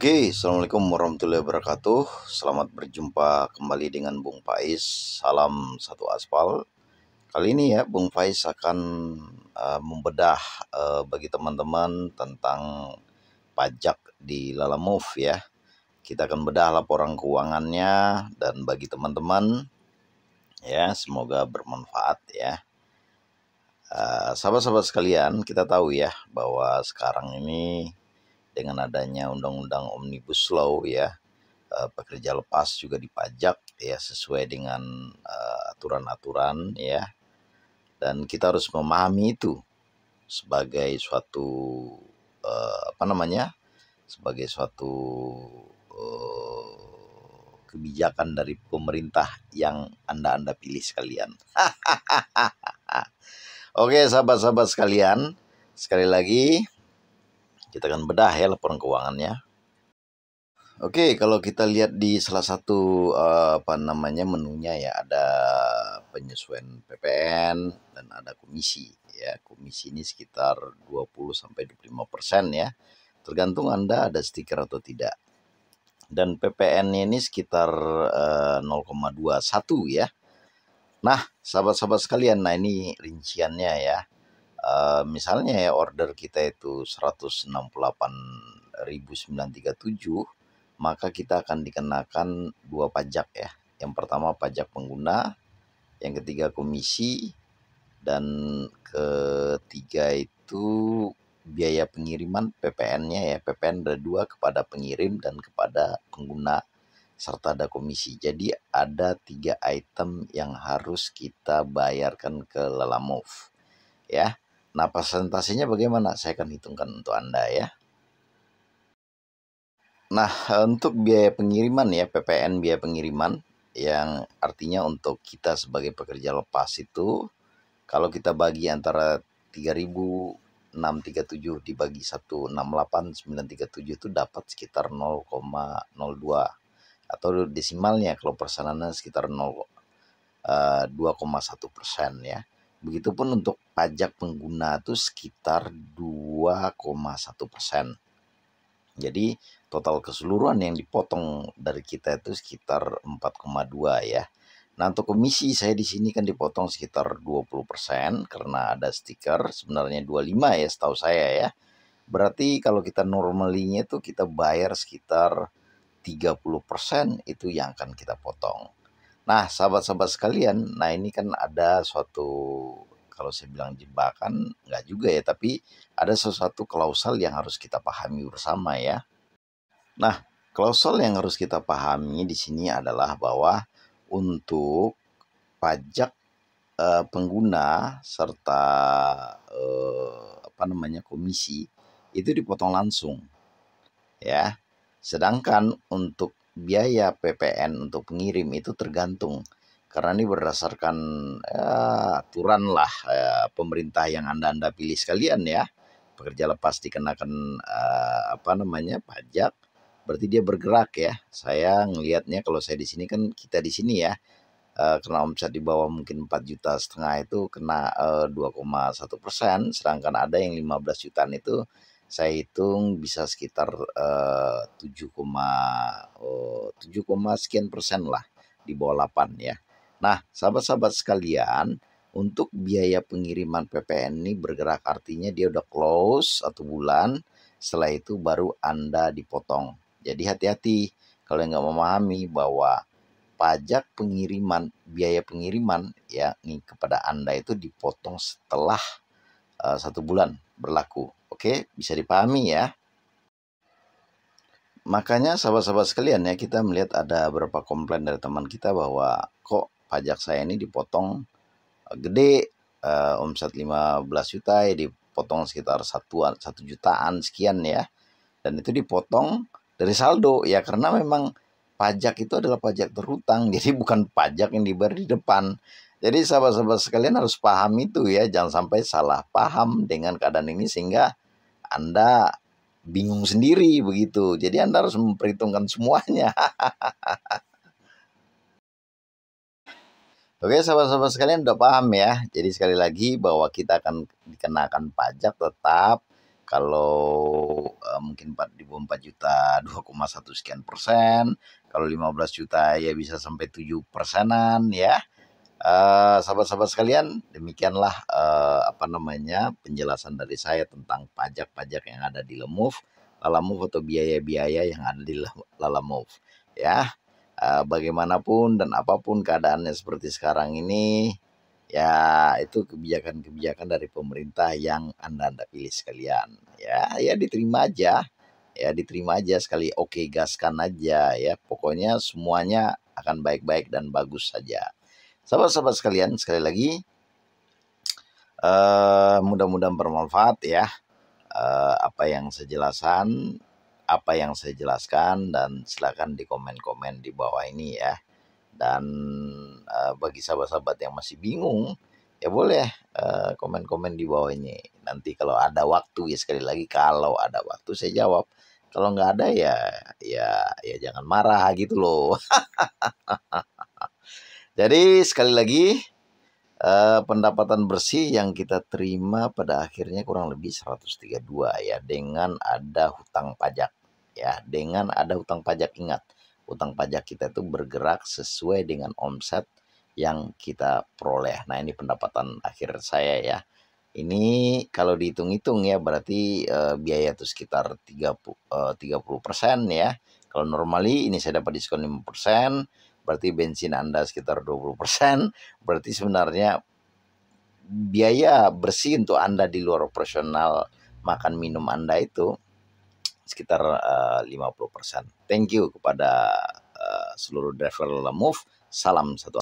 Oke, Assalamualaikum warahmatullahi wabarakatuh Selamat berjumpa kembali dengan Bung Faiz Salam Satu Aspal Kali ini ya, Bung Faiz akan uh, membedah uh, bagi teman-teman tentang pajak di Lalamove ya Kita akan bedah laporan keuangannya dan bagi teman-teman ya semoga bermanfaat ya eh, Sahabat-sahabat uh, sahabat -sahabat sekalian, kita tahu ya bahwa sekarang ini dengan adanya undang-undang omnibus law ya eh, pekerja lepas juga dipajak ya sesuai dengan eh, aturan-aturan uh, ya dan kita harus memahami itu sebagai suatu uh, apa namanya sebagai suatu kebijakan dari pemerintah yang anda anda pilih sekalian. Oke sahabat-sahabat sekalian sekali lagi kita akan bedah ya laporan keuangannya. Oke, kalau kita lihat di salah satu eh, apa namanya menunya ya ada penyesuaian PPN dan ada komisi ya. Komisi ini sekitar 20 sampai 25% ya. Tergantung Anda ada stiker atau tidak. Dan PPN ini sekitar uh, eh, 0,21 ya. Nah, sahabat-sahabat sekalian, nah ini rinciannya ya. Eh, misalnya ya order kita itu 168.937 maka kita akan dikenakan dua pajak ya. Yang pertama pajak pengguna, yang ketiga komisi dan ketiga itu biaya pengiriman PPN-nya ya. PPN ada dua kepada pengirim dan kepada pengguna serta ada komisi. Jadi ada tiga item yang harus kita bayarkan ke Lalamove. Ya, Nah, presentasinya bagaimana? Saya akan hitungkan untuk Anda ya. Nah, untuk biaya pengiriman ya, PPN biaya pengiriman yang artinya untuk kita sebagai pekerja lepas itu kalau kita bagi antara 3637 dibagi 168937 itu dapat sekitar 0,02 atau desimalnya kalau persenannya sekitar 0 2,1 eh, persen ya. Begitupun untuk pajak pengguna itu sekitar 2,1 persen. Jadi total keseluruhan yang dipotong dari kita itu sekitar 4,2 ya. Nah untuk komisi saya di sini kan dipotong sekitar 20 persen karena ada stiker sebenarnya 25 ya setahu saya ya. Berarti kalau kita normalinya itu kita bayar sekitar 30 persen itu yang akan kita potong. Nah, sahabat-sahabat sekalian, nah ini kan ada suatu kalau saya bilang jebakan kan nggak juga ya, tapi ada sesuatu klausal yang harus kita pahami bersama ya. Nah, klausal yang harus kita pahami di sini adalah bahwa untuk pajak eh, pengguna serta eh, apa namanya komisi itu dipotong langsung. Ya. Sedangkan untuk biaya PPN untuk pengirim itu tergantung karena ini berdasarkan ya, aturan lah ya, pemerintah yang anda anda pilih sekalian ya pekerja lepas dikenakan uh, apa namanya pajak berarti dia bergerak ya saya ngelihatnya kalau saya di sini kan kita di sini ya uh, kena omset di bawah mungkin 4 juta setengah itu kena uh, eh, 2,1 persen sedangkan ada yang 15 jutaan itu saya hitung bisa sekitar uh, 7, uh, 7, sekian persen lah di bawah 8 ya. Nah, sahabat-sahabat sekalian, untuk biaya pengiriman PPN ini bergerak artinya dia udah close satu bulan, setelah itu baru Anda dipotong. Jadi hati-hati kalau nggak memahami bahwa pajak pengiriman, biaya pengiriman ya ini kepada Anda itu dipotong setelah uh, satu bulan berlaku. Oke, bisa dipahami ya. Makanya sahabat-sahabat sekalian ya kita melihat ada beberapa komplain dari teman kita bahwa kok pajak saya ini dipotong eh, gede eh, omset 15 juta ya dipotong sekitar satuan satu jutaan sekian ya dan itu dipotong dari saldo ya karena memang pajak itu adalah pajak terhutang jadi bukan pajak yang dibayar di depan jadi sahabat-sahabat sekalian harus paham itu ya jangan sampai salah paham dengan keadaan ini sehingga anda bingung sendiri begitu. Jadi Anda harus memperhitungkan semuanya. Oke, sahabat-sahabat sekalian udah paham ya. Jadi sekali lagi bahwa kita akan dikenakan pajak tetap kalau eh, mungkin 4 juta 2,1 sekian persen, kalau 15 juta ya bisa sampai 7 persenan ya. Eh, sahabat-sahabat sekalian, demikianlah uh, apa namanya penjelasan dari saya tentang pajak-pajak yang ada di Lemuf, Lalamove atau biaya-biaya yang ada di Lalamove. Ya, uh, bagaimanapun dan apapun keadaannya seperti sekarang ini, ya itu kebijakan-kebijakan dari pemerintah yang anda anda pilih sekalian. Ya, ya diterima aja, ya diterima aja sekali oke gaskan aja ya. Pokoknya semuanya akan baik-baik dan bagus saja. Sahabat-sahabat sekalian, sekali lagi uh, mudah-mudahan bermanfaat ya uh, apa yang saya jelaskan, apa yang saya jelaskan dan silakan di komen-komen di bawah ini ya. Dan uh, bagi sahabat-sahabat yang masih bingung ya boleh komen komen-komen di bawah ini. Nanti kalau ada waktu ya sekali lagi kalau ada waktu saya jawab. Kalau nggak ada ya ya ya jangan marah gitu loh. Jadi sekali lagi eh, pendapatan bersih yang kita terima pada akhirnya kurang lebih 132 ya dengan ada hutang pajak ya dengan ada hutang pajak ingat hutang pajak kita itu bergerak sesuai dengan omset yang kita peroleh. Nah ini pendapatan akhir saya ya. Ini kalau dihitung-hitung ya berarti eh, biaya itu sekitar 30 eh, persen 30% ya. Kalau normali ini saya dapat diskon 5%, berarti bensin Anda sekitar 20%, berarti sebenarnya biaya bersih untuk Anda di luar operasional makan minum Anda itu sekitar eh, uh, 50%. Thank you kepada uh, seluruh driver Lemove. Salam satu